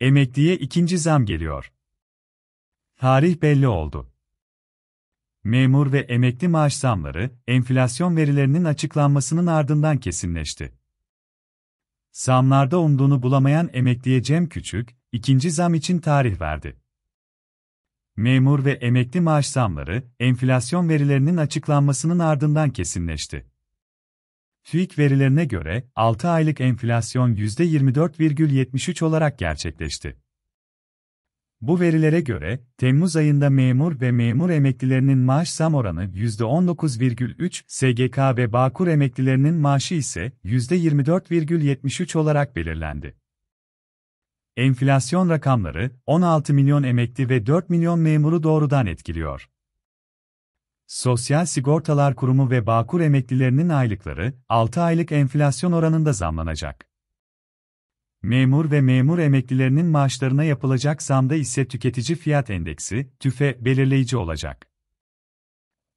Emekliye ikinci zam geliyor. Tarih belli oldu. Memur ve emekli maaş zamları, enflasyon verilerinin açıklanmasının ardından kesinleşti. Zamlarda umduğunu bulamayan emekliye Cem Küçük, ikinci zam için tarih verdi. Memur ve emekli maaş zamları, enflasyon verilerinin açıklanmasının ardından kesinleşti. TÜİK verilerine göre 6 aylık enflasyon %24,73 olarak gerçekleşti. Bu verilere göre, Temmuz ayında memur ve memur emeklilerinin maaş zam oranı %19,3, SGK ve Bağkur emeklilerinin maaşı ise %24,73 olarak belirlendi. Enflasyon rakamları 16 milyon emekli ve 4 milyon memuru doğrudan etkiliyor. Sosyal Sigortalar Kurumu ve Bağkur emeklilerinin aylıkları 6 aylık enflasyon oranında zamlanacak. Memur ve memur emeklilerinin maaşlarına yapılacak zamda ise tüketici fiyat endeksi TÜFE belirleyici olacak.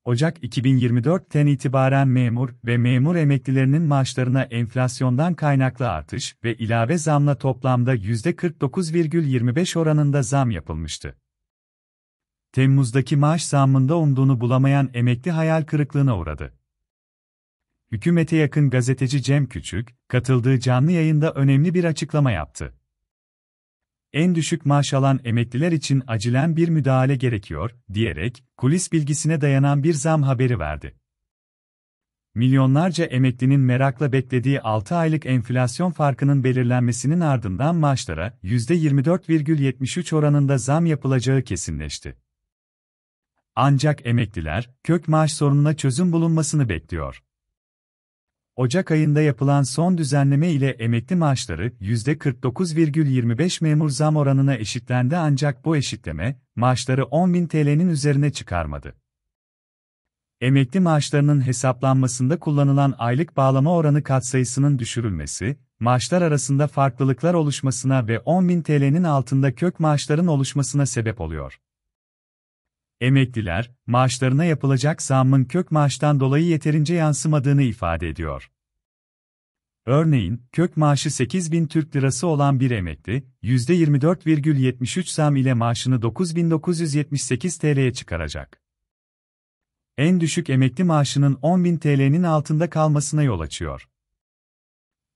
Ocak 2024'ten itibaren memur ve memur emeklilerinin maaşlarına enflasyondan kaynaklı artış ve ilave zamla toplamda %49,25 oranında zam yapılmıştı. Temmuz'daki maaş zammında umduğunu bulamayan emekli hayal kırıklığına uğradı. Hükümete yakın gazeteci Cem Küçük, katıldığı canlı yayında önemli bir açıklama yaptı. En düşük maaş alan emekliler için acilen bir müdahale gerekiyor, diyerek, kulis bilgisine dayanan bir zam haberi verdi. Milyonlarca emeklinin merakla beklediği 6 aylık enflasyon farkının belirlenmesinin ardından maaşlara %24,73 oranında zam yapılacağı kesinleşti. Ancak emekliler, kök maaş sorununa çözüm bulunmasını bekliyor. Ocak ayında yapılan son düzenleme ile emekli maaşları %49,25 memur zam oranına eşitlendi ancak bu eşitleme, maaşları 10.000 TL'nin üzerine çıkarmadı. Emekli maaşlarının hesaplanmasında kullanılan aylık bağlama oranı katsayısının düşürülmesi, maaşlar arasında farklılıklar oluşmasına ve 10.000 TL'nin altında kök maaşların oluşmasına sebep oluyor emekliler, maaşlarına yapılacak zammın kök maaştan dolayı yeterince yansımadığını ifade ediyor. Örneğin, kök maaşı 8 bin Türk lirası olan bir emekli, %24,73 zam ile maaşını 9.978 TL'ye çıkaracak. En düşük emekli maaşının 10.000 TL'nin altında kalmasına yol açıyor.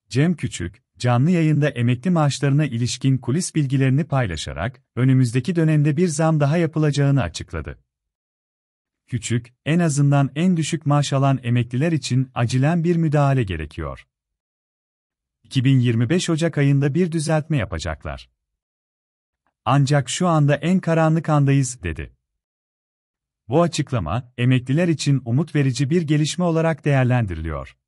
Cem Küçük, canlı yayında emekli maaşlarına ilişkin kulis bilgilerini paylaşarak, önümüzdeki dönemde bir zam daha yapılacağını açıkladı. Küçük, en azından en düşük maaş alan emekliler için acilen bir müdahale gerekiyor. 2025 Ocak ayında bir düzeltme yapacaklar. Ancak şu anda en karanlık andayız, dedi. Bu açıklama, emekliler için umut verici bir gelişme olarak değerlendiriliyor.